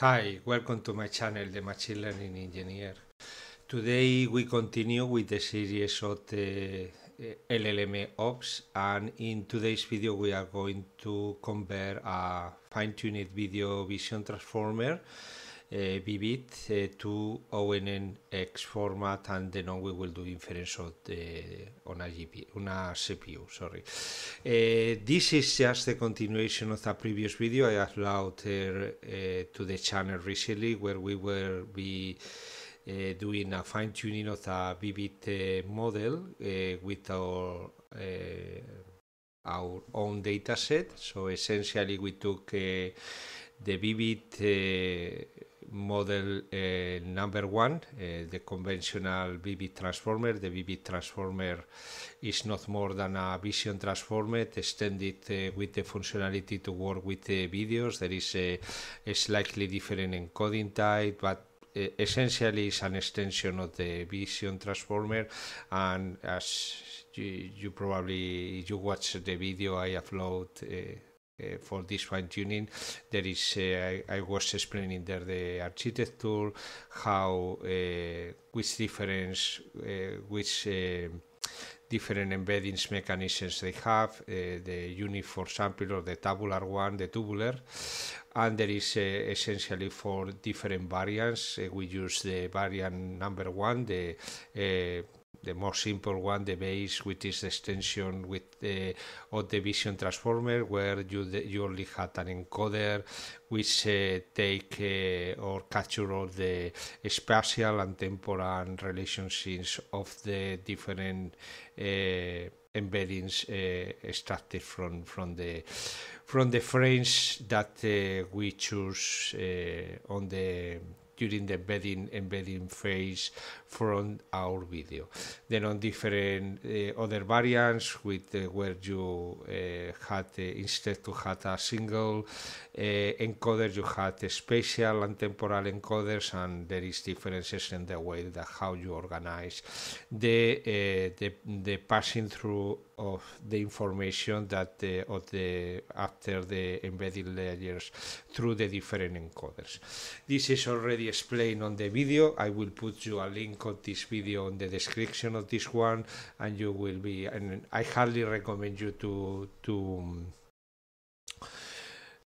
Hi, welcome to my channel, the Machine Learning Engineer. Today we continue with the series of the eh, LLM Ops and in today's video we are going to compare a fine-tuned video vision transformer BBIT to ONN X format and then on we will do inference on, the, eh, on, a, GPU, on a CPU. Sorry. Eh, this is just a continuation of a previous video I uploaded eh, to the channel recently where we were be uh, doing a fine tuning of the BBIT uh, model uh, with our our own data set. So essentially, we took the BBIT model uh, number one, uh, the conventional VB transformer. The VB transformer is not more than a vision transformer extended uh, with the functionality to work with the videos. There is a, a slightly different encoding type, but essentially it's an extension of the vision transformer and as you, you probably you watch the video I upload uh, for this fine tuning. There is, uh, I, I, was explaining there the architecture, how, uh, which difference, which different embeddings mechanisms they have, uh, the uniform sample or the tabular one, the tubular, and there is uh, essentially for different variants. Uh, we use the variant number one, the the more simple one, the base, which is extension with the, of the vision transformer, where you you only had an encoder which uh, take uh, or capture all the spatial and temporal relationships of the different uh, embeddings uh, extracted from from the from the frames that uh, we choose uh, on the during the embedding embedding phase from our video. Then on different uh, other variants with uh, where you uh, had instead to had a single uh, encoder, you had spatial and temporal encoders, and there is differences in the way that how you organize the uh, the, the passing through of the information that the, of the after the embedded layers through the different encoders. This is already explained on the video. I will put you a link of this video in the description of this one, and you will be. And I highly recommend you to to um,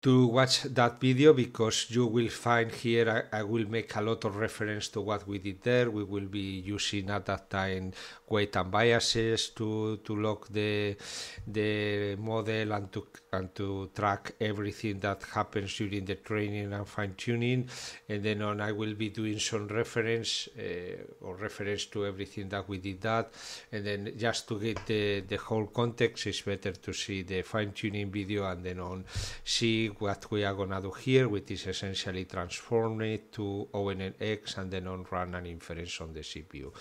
to watch that video because you will find here I, I, will make a lot of reference to what we did there we will be using at that time weight and biases to to lock the the model and to and to track everything that happens during the training and fine-tuning and then on I will be doing some reference uh, or reference to everything that we did that and then just to get the, the whole context it's better to see the fine-tuning video and then on see what we are gonna do here, which is essentially transform it to ONNX and then on run an inference on the CPU.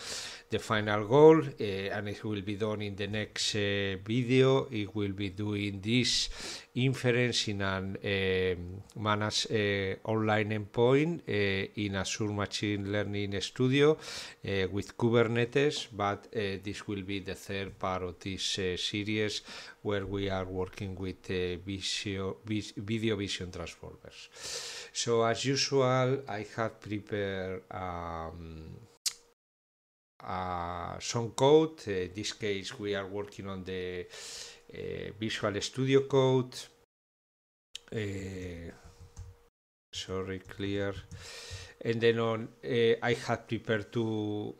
The final goal, uh, and it will be done in the next uh, video, it will be doing this Inference and uh, eh, manage uh, online endpoint eh, in Azure Machine Learning Studio with Kubernetes. But this will be the third part of this series where we are working with video, video vision transformers. So, as usual, I have prepared. Um, uh, some code. Uh, in this case, we are working on the eh, Visual Studio Code, eh, sorry, clear, and then on eh, I had prepared two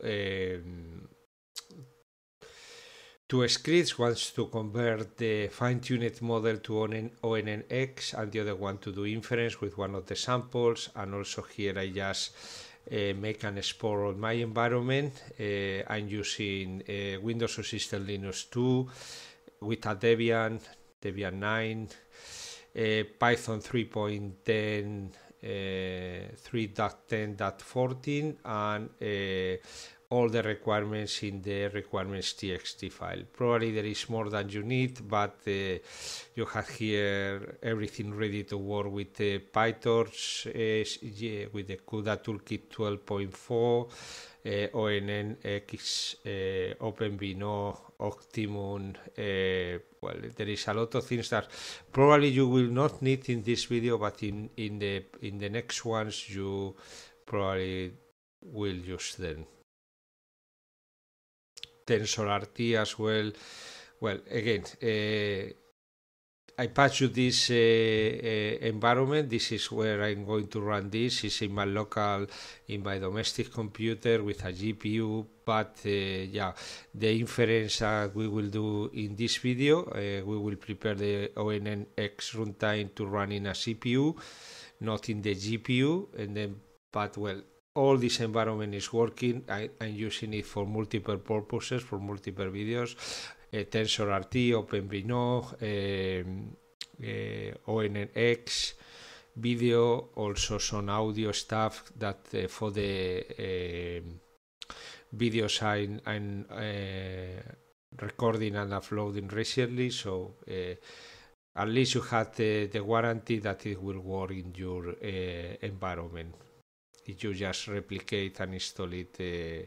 two scripts, one to convert the fine-tuned model to ONNX and the other one to do inference with one of the samples and also here I just uh, make an export of my environment. Uh, I'm using uh, Windows or System Linux 2 with a Debian, Debian 9, uh, Python 3.10, uh, 3.10.14, and uh, all the requirements in the requirements txt file. Probably there is more than you need, but uh, you have here everything ready to work with the PyTorch, uh, with the CUDA Toolkit 12.4, uh, ONNX, uh, OpenVINO, Optimum. Uh, well, there is a lot of things that probably you will not need in this video, but in, in, the, in the next ones you probably will use them. TensorRT as well. Well, again, eh, I patch you this uh, uh, environment. This is where I'm going to run this. It's in my local, in my domestic computer with a GPU. But uh, yeah, the inference we will do in this video, we will prepare the ONNX runtime to run in a CPU, not in the GPU. And then, but well, all this environment is working. I, am using it for multiple purposes, for multiple videos. Uh, TensorRT, OpenVINO, uh, eh, ONNX, video, also some audio stuff that uh, for the videos I'm, I'm recording and uploading recently. So at least you have the, the, warranty that it will work in your environment you just replicate and install it uh,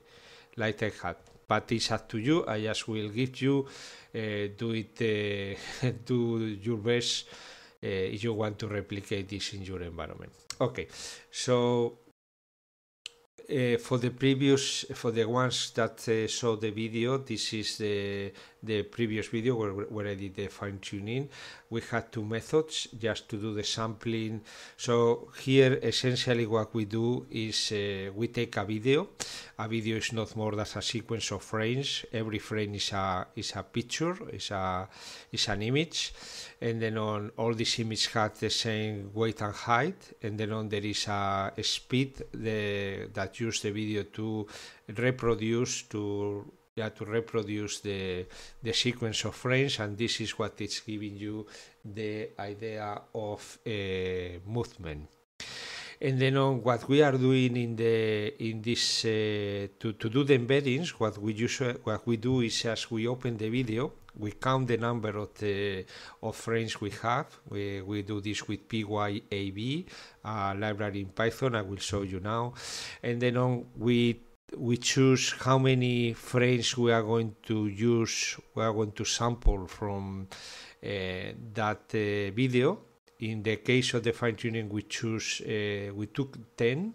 like I had. But it's up to you. I just will give you uh, do it uh, do your best uh, if you want to replicate this in your environment. Okay, so uh, for the previous for the ones that uh, saw the video, this is the the previous video where, where I did the fine tuning. We had two methods just to do the sampling. So here essentially what we do is uh, we take a video. A video is not more than a sequence of frames. Every frame is a is a picture, is a is an image, and then on all these images had the same weight and height, and then on there is a speed the, that use the video to reproduce to yeah, to reproduce the, the sequence of frames and this is what is giving you the idea of uh, movement and then on what we are doing in the in this uh, to, to do the embeddings what we use, uh, what we do is as we open the video we count the number of the of frames we have we, we do this with pyab uh, library in python i will show you now and then on we we choose how many frames we are going to use, we are going to sample from uh, that uh, video. In the case of the fine tuning, we choose, uh, we took 10,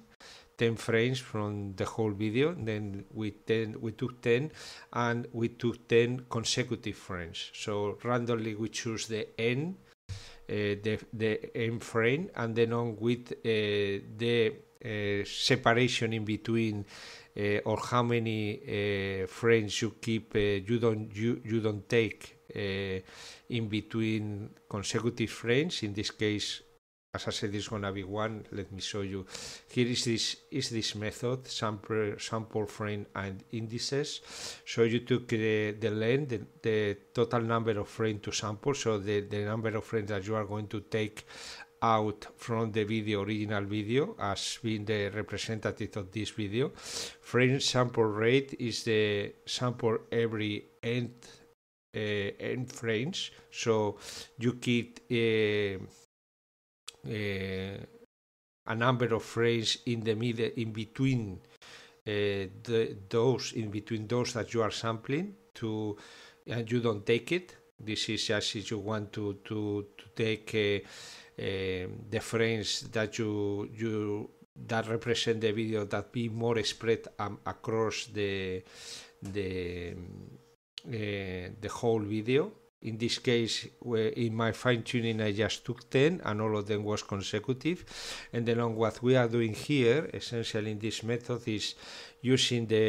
10 frames from the whole video, then we, 10, we took 10 and we took 10 consecutive frames. So randomly we choose the end, uh, the, the end frame, and then on with uh, the uh, separation in between Eh, or how many eh, frames you keep, eh, you don't you, you don't take in between consecutive frames. In this case, as I said, it's gonna be one. Let me show you. Here is this is this method sample sample frame and indices. So you took the, the length, the, the total number of frames to sample, so the, the number of frames that you are going to take out from the video original video as being the representative of this video. Frame sample rate is the sample every end uh, end frames, so you get uh, uh, a number of frames in the middle in between uh, the, those in between those that you are sampling to and you don't take it. This is just if you want to to to take. Uh, Eh, the frames that you you that represent the video that be more spread um, across the the eh, the whole video in this case in my fine tuning i just took 10 and all of them was consecutive and then on what we are doing here essentially in this method is using the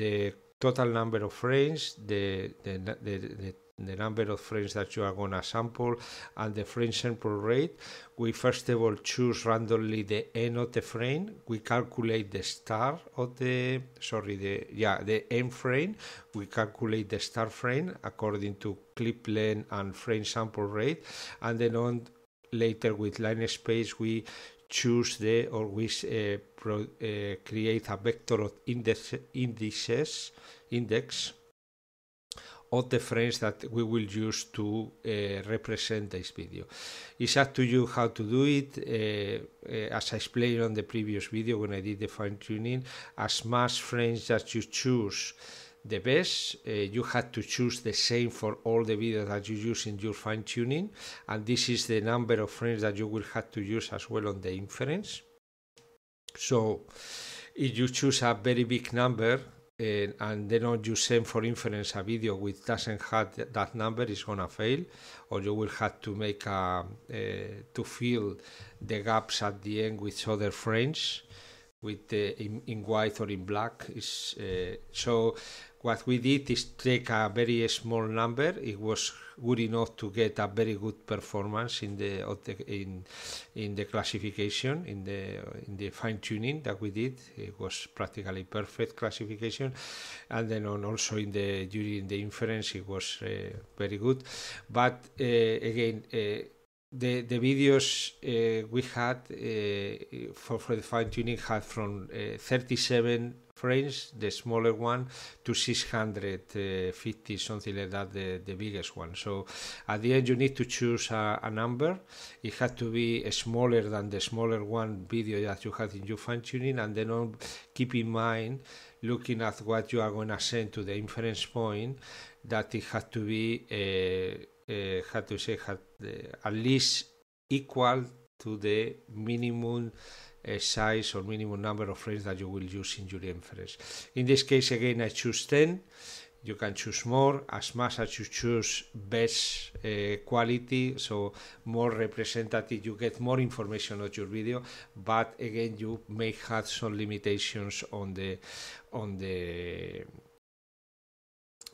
the total number of frames the the, the, the the number of frames that you are going to sample and the frame sample rate. We first of all choose randomly the end of the frame. We calculate the star of the, sorry, the, yeah, the end frame. We calculate the star frame according to clip length and frame sample rate. And then on later with line space, we choose the, or we uh, pro, uh, create a vector of index, indices, index all the frames that we will use to uh, represent this video. It's up to you how to do it. Uh, as I explained on the previous video when I did the fine tuning, as much frames that you choose, the best. Uh, you have to choose the same for all the videos that you use in your fine tuning, and this is the number of frames that you will have to use as well on the inference. So, if you choose a very big number, and then on you send for inference a video which doesn't have th that number is gonna fail or you will have to make a, um, eh, to fill the gaps at the end with other frames with the, in, in, white or in black. Is uh, so what we did is take a very small number. It was good enough to get a very good performance in the, in in the classification in the in the fine tuning that we did. It was practically perfect classification, and then on also in the during the inference it was uh, very good. But uh, again uh, the the videos uh, we had uh, for for the fine tuning had from uh, 37 frames, the smaller one, to 650 uh, something like that, the the biggest one. So at the end you need to choose a, a number. It had to be smaller than the smaller one video that you had in your fine tuning, and then on, um, keep in mind looking at what you are going to send to the inference point that it had to be uh, uh, how to say, had, uh, at least equal to the minimum uh, size or minimum number of frames that you will use in your inference. In this case, again, I choose 10. You can choose more as much as you choose best uh, quality, so more representative, you get more information of your video. But again, you may have some limitations on the on the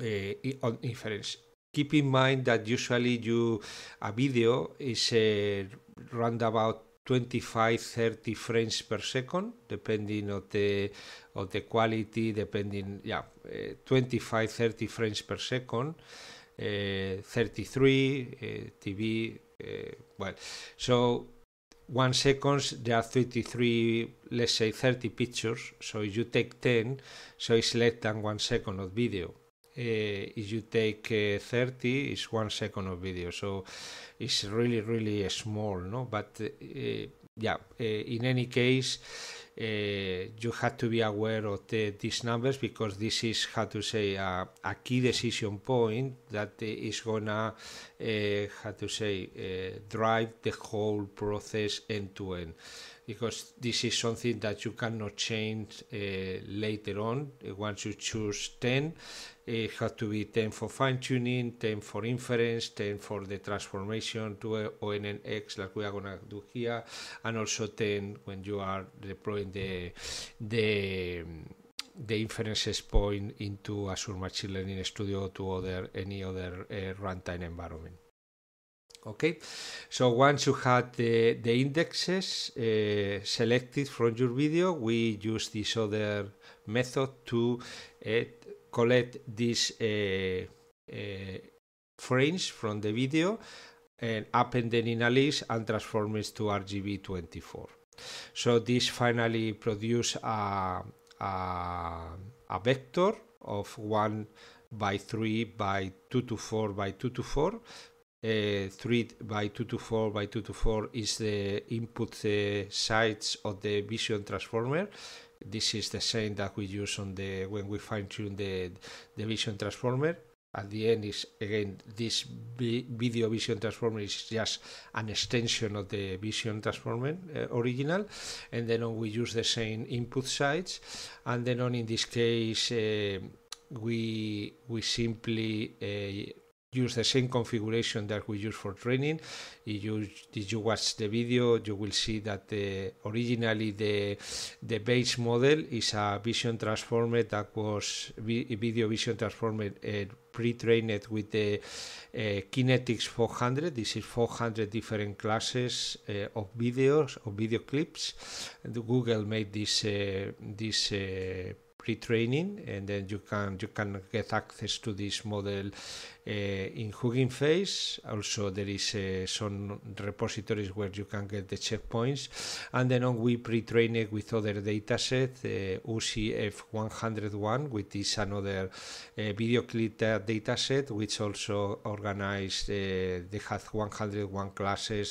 uh, on inference keep in mind that usually you a video is a uh, round about 25 30 frames per second depending on the of the quality depending yeah uh, 25 30 frames per second uh, 33 uh, tv uh, well so one seconds there are 33 let's say 30 pictures so if you take 10 so it's less than one second of video Eh, if you take eh, 30 it's one second of video so it's really really small no but eh, yeah in any case uh, you have to be aware of the, these numbers because this is how to say a key decision point that is gonna uh, how to say drive the whole process end to end because this is something that you cannot change uh, later on. Uh, once you choose 10, uh, it has to be 10 for fine tuning, 10 for inference, 10 for the transformation to ONNX like we are going to do here, and also 10 when you are deploying the, the, the inferences point into Azure Machine Learning Studio to other any other uh, runtime environment okay so once you had the, the indexes uh, selected from your video we use this other method to uh, collect these uh, uh, frames from the video and append them in a list and transform it to RGB24 so this finally produce a, a, a vector of 1 by 3 by 2 to 4 by 2 to 4 uh, 3 by two to four by two to four is the input uh, sides of the vision transformer this is the same that we use on the when we fine tune the, the vision transformer at the end is again this video vision transformer is just an extension of the vision transformer uh, original and then on we use the same input sides and then on in this case uh, we we simply uh, use the same configuration that we use for training. If you, if you watch the video, you will see that the, uh, originally the, the base model is a vision transformer that was video vision transformer uh, pre-trained with the uh, Kinetics 400. This is 400 different classes uh, of videos, of video clips. And Google made this, uh, this uh, pre-training, and then you can you can get access to this model uh, in Hugging Face. Also, there is uh, some repositories where you can get the checkpoints, and then on we pre-train it with other dataset, uh, eh, UCF101, which is another video clip data dataset, which also organized the has 101 classes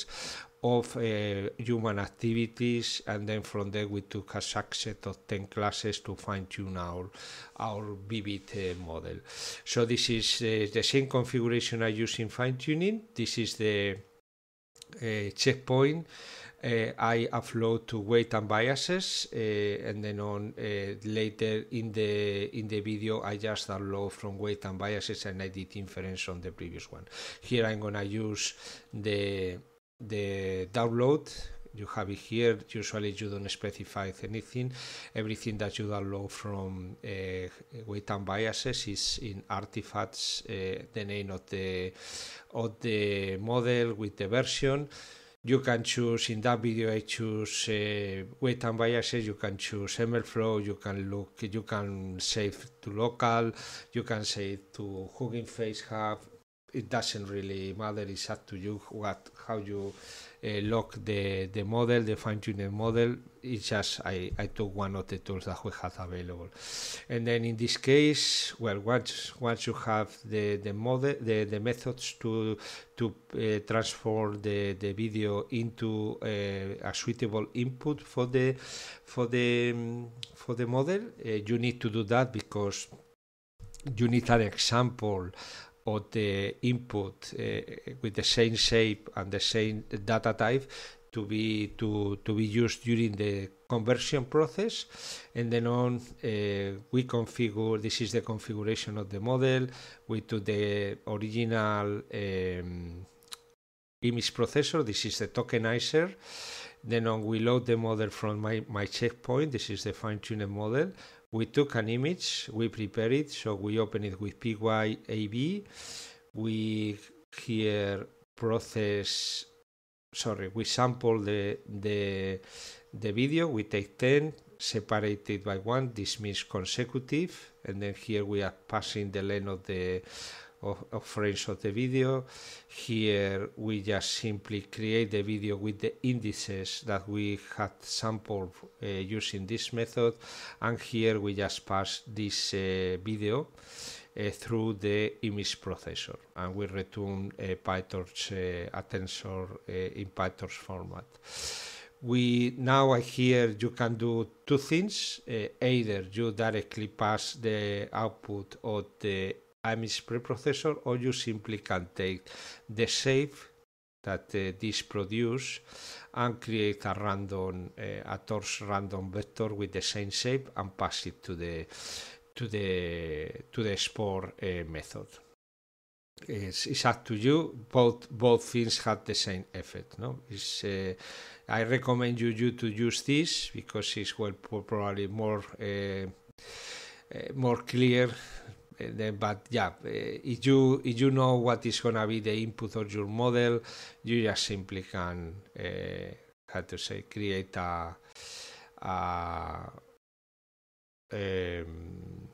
of uh, human activities and then from there we took a subset of 10 classes to fine-tune our, our vivid uh, model. So this is uh, the same configuration I use in fine-tuning. This is the uh, checkpoint. Uh, I upload to weight and biases uh, and then on later in the in the video I just download from weight and biases and I did inference on the previous one. Here I'm gonna use the the download you have it here usually you don't specify anything everything that you download from uh, weight and biases is in artifacts uh, the name of the of the model with the version you can choose in that video i choose uh, weight and biases you can choose mlflow you can look you can save to local you can save to hugging face hub it doesn't really matter. It's up to you what how you uh, lock the the model, the fine tuning model. It's just I, I took one of the tools that we had available, and then in this case, well, once once you have the the model, the, the methods to to uh, transform the, the video into uh, a suitable input for the for the um, for the model, uh, you need to do that because you need an example or the input uh, with the same shape and the same data type to be to, to be used during the conversion process and then on uh, we configure this is the configuration of the model we do the original um, image processor this is the tokenizer then on we load the model from my, my checkpoint this is the fine-tuned model we took an image, we prepare it, so we open it with PYAB. We here process, sorry, we sample the, the, the video, we take 10, separate it by one, dismiss consecutive, and then here we are passing the length of the of, frames of the video. Here we just simply create the video with the indices that we had sampled uh, using this method and here we just pass this uh, video uh, through the image processor and we return a uh, PyTorch uh, a tensor uh, in PyTorch format we now I hear you can do two things uh, either you directly pass the output of the AMIS preprocessor or you simply can take the shape that uh, this produce and create a random uh, a torch random vector with the same shape and pass it to the to the to the export uh, method. It's, it's, up to you. Both both things had the same effect. No, it's, uh, I recommend you, you to use this because it's well probably more uh, uh more clear Eh, then, but yeah, eh, if you if you know what is gonna be the input of your model, you just simply can uh, how to say create a, a um,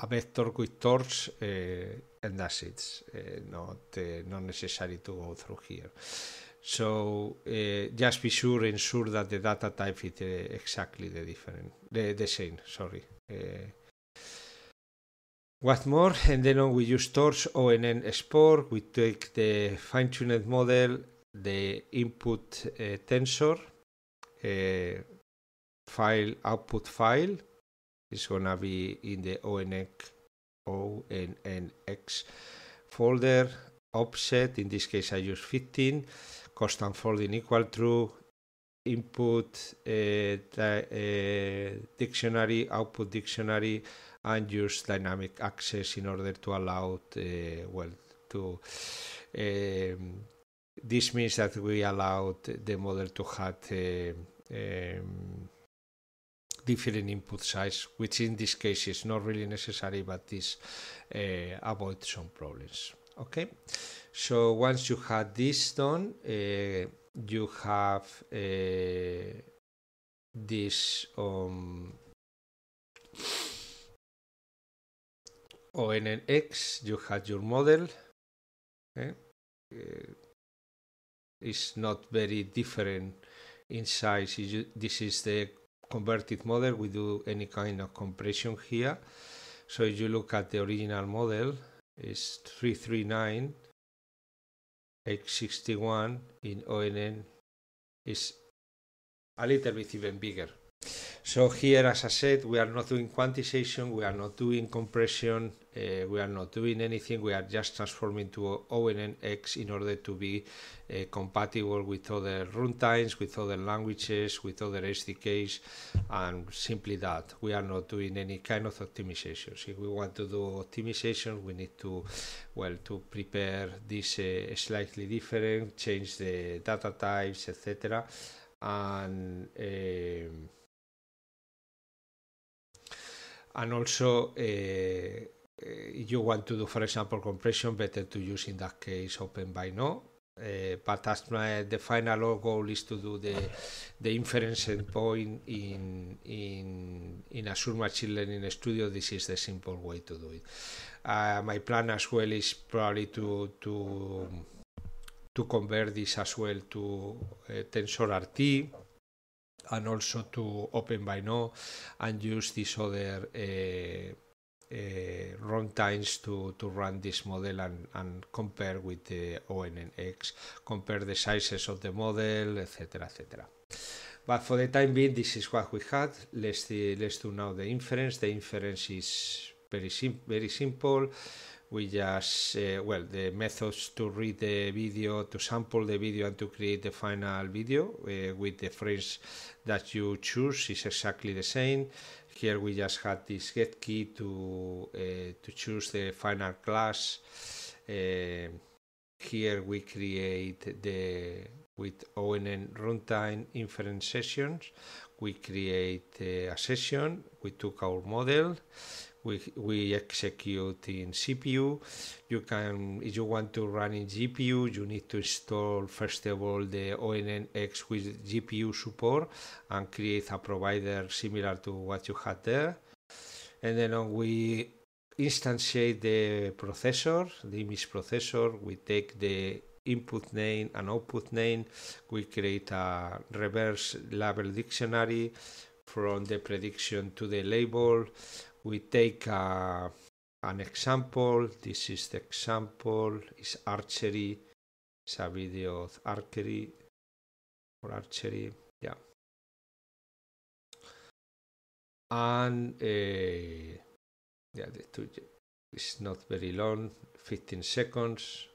a vector with torch uh, and that's it. Uh, not uh, not necessary to go through here. So just be sure ensure that the data type is exactly the different the, the same. Sorry. What more? And then on we use Torch ONN Export. We take the fine-tuned model, the input uh, tensor, uh, file output file. It's gonna be in the ONNX folder, offset, in this case I use 15, Custom folding equal true, input eh, eh, dictionary, output dictionary, and use dynamic access in order to allow eh, well to. Um, this means that we allowed the model to have um, different input size, which in this case is not really necessary, but this uh, avoids some problems. Okay, so once you had this done, uh, you have uh, this um, ONNX, you had your model. Okay? Eh? Uh, it's not very different in size. This is the converted model. We do any kind of compression here. So if you look at the original model, it's 339 X61 in ONN is a little bit even bigger so here, as I said, we are not doing quantization, we are not doing compression, uh, we are not doing anything, we are just transforming to ONNX in order to be uh, compatible with other runtimes, with other languages, with other SDKs, and simply that. We are not doing any kind of optimization. If we want to do optimization, we need to, well, to prepare this uh, slightly different, change the data types, etc. And and also eh, eh, you want to do, for example, compression, better to use in that case open by no. Uh, but as my, the final goal is to do the the inference endpoint in in in Azure Machine Learning Studio, this is the simple way to do it. Uh, my plan as well is probably to to to convert this as well to uh, TensorRT and also to open by now and use these other uh, eh, eh, runtimes to, to run this model and, and compare with the ONNX, compare the sizes of the model, etc. etc. But for the time being, this is what we had. Let's, let's do now the inference. The inference is very, sim very simple we just uh, well the methods to read the video to sample the video and to create the final video uh, with the frames that you choose is exactly the same here we just had this get key to uh, to choose the final class uh, here we create the with ONN runtime inference sessions we create uh, a session we took our model we, we execute in CPU. You can, if you want to run in GPU, you need to install first of all the ONNX with GPU support and create a provider similar to what you had there. And then uh, we instantiate the processor, the image processor. We take the input name and output name. We create a reverse label dictionary from the prediction to the label we take uh, an example. This is the example is archery. It's a video of archery or archery. Yeah. And uh, yeah, the two It's not very long, 15 seconds.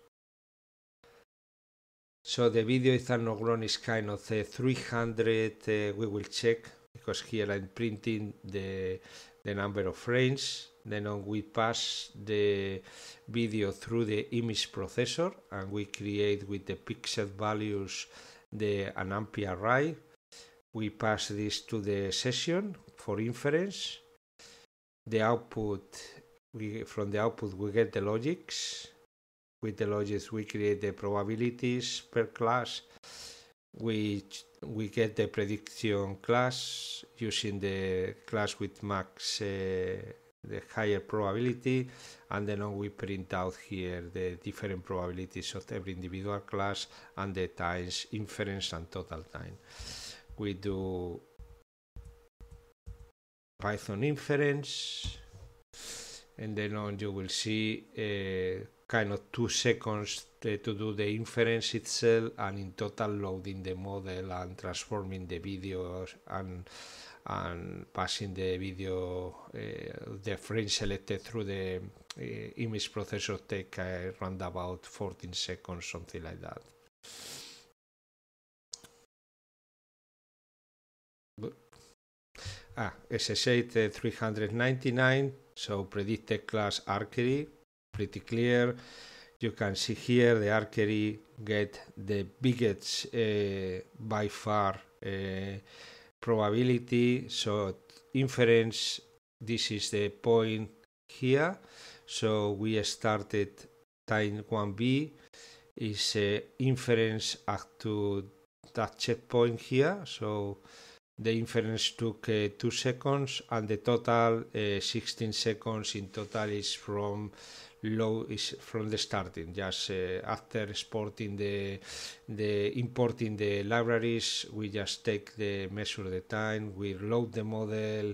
So the video is Ethanoglon is kind of uh, 300. Uh, we will check because here I'm printing the the number of frames. Then on we pass the video through the image processor and we create with the pixel values the an AMPI array. We pass this to the session for inference. The output we from the output we get the logics. With the logics we create the probabilities per class which we get the prediction class using the class with max uh, the higher probability and then we print out here the different probabilities of every individual class and the times inference and total time we do python inference and then on you will see uh, kind of two seconds to do the inference itself and in total loading the model and transforming the videos and and passing the video uh, the frame selected through the uh, image processor take eh, around about 14 seconds something like that ah SSH 399 so predicted class archery pretty clear you can see here the archery get the biggest uh, by far uh, probability so inference this is the point here so we started time 1b is uh, inference up to that checkpoint here so the inference took uh, 2 seconds and the total uh, 16 seconds in total is from low is from the starting just uh, after exporting the the importing the libraries we just take the measure the time we load the model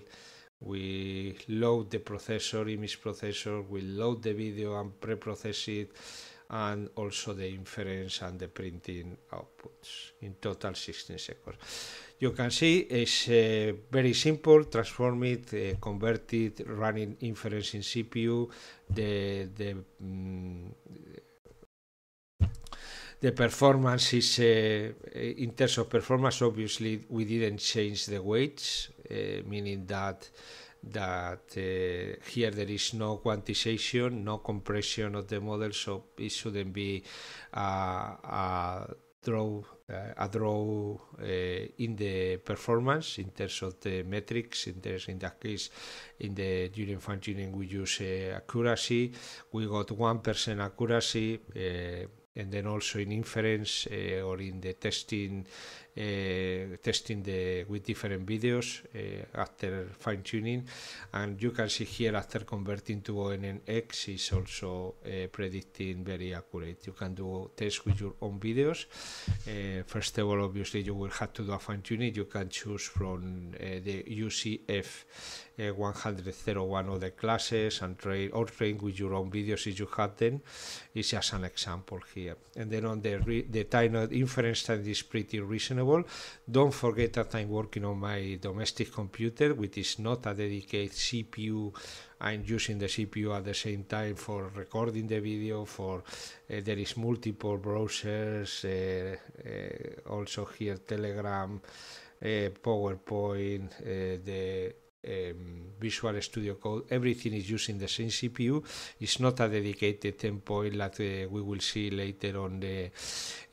we load the processor image processor we load the video and pre-process it and also the inference and the printing outputs in total 16 seconds you can see it's uh, very simple, transform it, uh, convert it, running inference in CPU, the, the, mm, the performance is, uh, in terms of performance, obviously we didn't change the weights, uh, meaning that that uh, here there is no quantization, no compression of the model, so it shouldn't be a draw uh, a draw uh, in the performance in terms of the metrics. In, terms, in that case, in the during functioning, we use uh, accuracy. We got 1% accuracy and then also in inference uh, or in the testing uh, testing the with different videos uh, after fine tuning and you can see here after converting to ONNX is also uh, predicting very accurate you can do tests with your own videos first of all obviously you will have to do a fine tuning you can choose from the UCF 101 the classes and train or train with your own videos if you have them it's just an example here and then on the the time inference time is pretty reasonable don't forget that I'm working on my domestic computer, which is not a dedicated CPU. I'm using the CPU at the same time for recording the video. For uh, there is multiple browsers, uh, also here Telegram, PowerPoint, the um, Visual Studio Code, everything is using the same CPU. It's not a dedicated endpoint like uh, we will see later on the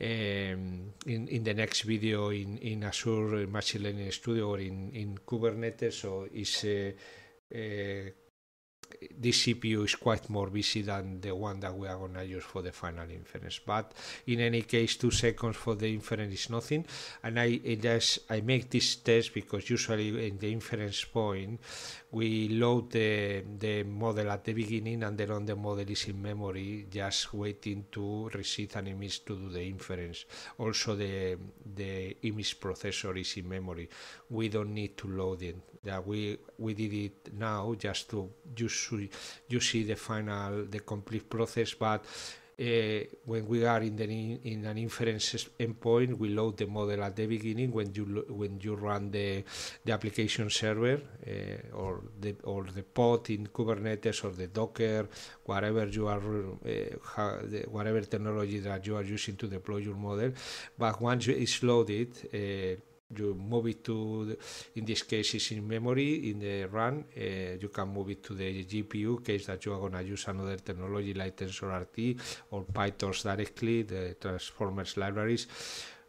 um, in, in the next video in, in Azure Machine Learning Studio or in, in Kubernetes. So it's uh, uh, this CPU is quite more busy than the one that we are going to use for the final inference. But in any case, two seconds for the inference is nothing. And I, just, I make this test because usually in the inference point, we load the, the model at the beginning and then on the model is in memory just waiting to receive an image to do the inference. Also the, the image processor is in memory. We don't need to load it. Yeah, we, we did it now just to you see, you see the final, the complete process but Eh, when we are in, the, in an inference endpoint, we load the model at the beginning when you when you run the the application server eh, or the or the pod in Kubernetes or the Docker, whatever you are eh, whatever technology that you are using to deploy your model. But once it's loaded you move it to the, in this case it's in memory in the run uh, you can move it to the gpu case that you are going to use another technology like tensorrt or pytorch directly the transformers libraries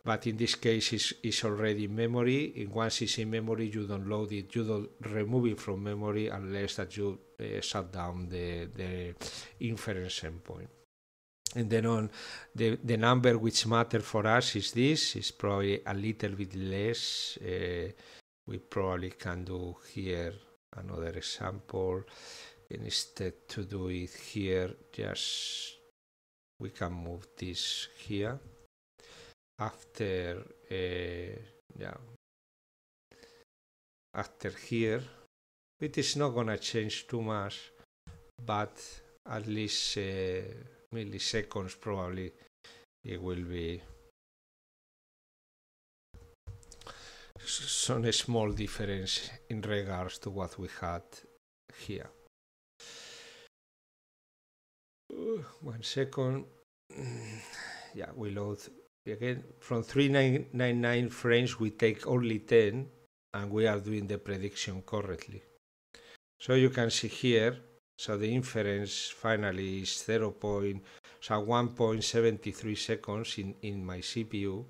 but in this case it's, it's already in memory and once it's in memory you don't load it you don't remove it from memory unless that you uh, shut down the, the inference endpoint and then on the, the number which matter for us is this is probably a little bit less uh, we probably can do here another example instead to do it here just we can move this here after uh, yeah after here it is not gonna change too much but at least uh, milliseconds probably it will be some small difference in regards to what we had here. One second. Mm, yeah, we load again from 3999 frames, we take only 10 and we are doing the prediction correctly. So you can see here so the inference finally is 0. Point, so 1.73 seconds in, in my CPU.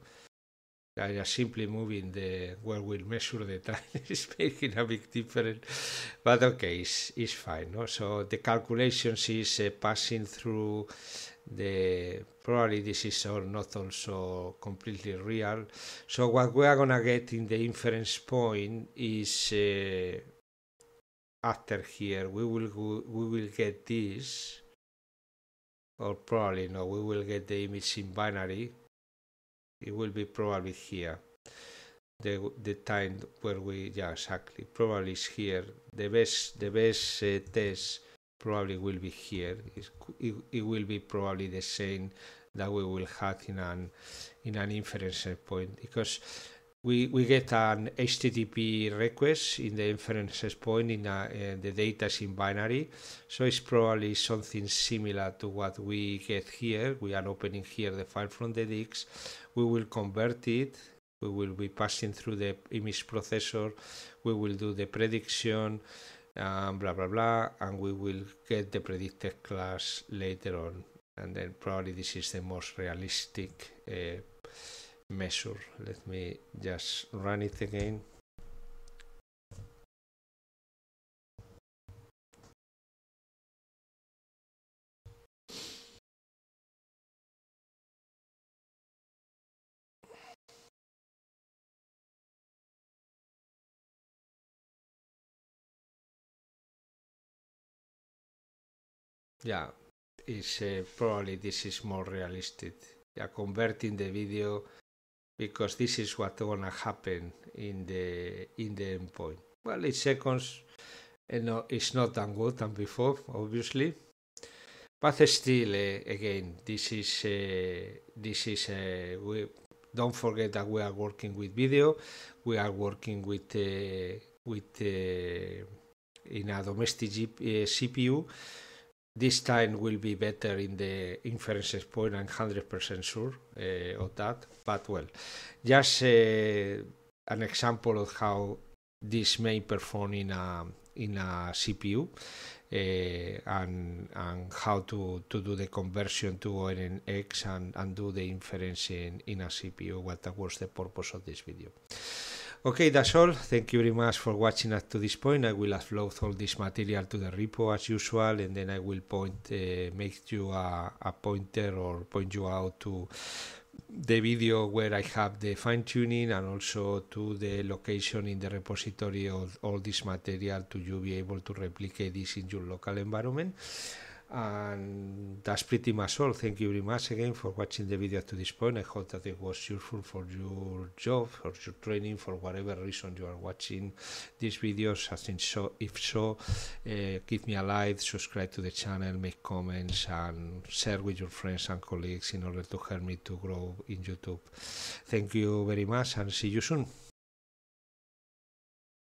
I am simply moving the well we'll measure the time is making a big difference. But okay, it's, it's fine. No? So the calculations is uh, passing through the probably this is all not also completely real. So what we are gonna get in the inference point is uh, after here we will go, we will get this or probably no we will get the image in binary it will be probably here the the time where we yeah exactly probably is here the best the best uh, test probably will be here it, it, it will be probably the same that we will have in an in an inference point because we, we get an HTTP request in the inference point in, a, uh, in the data is in binary. So it's probably something similar to what we get here. We are opening here the file from the DIX. We will convert it. We will be passing through the image processor. We will do the prediction, um, blah, blah, blah. And we will get the predicted class later on. And then probably this is the most realistic uh, measure let me just run it again yeah is uh, probably this is more realistic yeah converting the video because this is what's gonna happen in the in the endpoint. Well, eight seconds, you know, it's not that good than before, obviously. But still, uh, again, this is uh, this is uh, we don't forget that we are working with video, we are working with with in a domestic CPU this time will be better in the inferences point. I'm 100% sure uh, of that. But well, just uh, an example of how this may perform in a in a CPU uh, and and how to to do the conversion to ONNX and and do the inference in, in a CPU. What was the purpose of this video? Okay, that's all. Thank you very much for watching up to this point. I will upload all this material to the repo as usual, and then I will point, uh, make you a, a pointer or point you out to the video where I have the fine tuning and also to the location in the repository of all this material to you be able to replicate this in your local environment. And that's pretty much all. Thank you very much again for watching the video to this point. I hope that it was useful for your job or your training for whatever reason you are watching these videos. I think so. If so, uh, give me a like, subscribe to the channel, make comments, and share with your friends and colleagues in order to help me to grow in YouTube. Thank you very much and see you soon.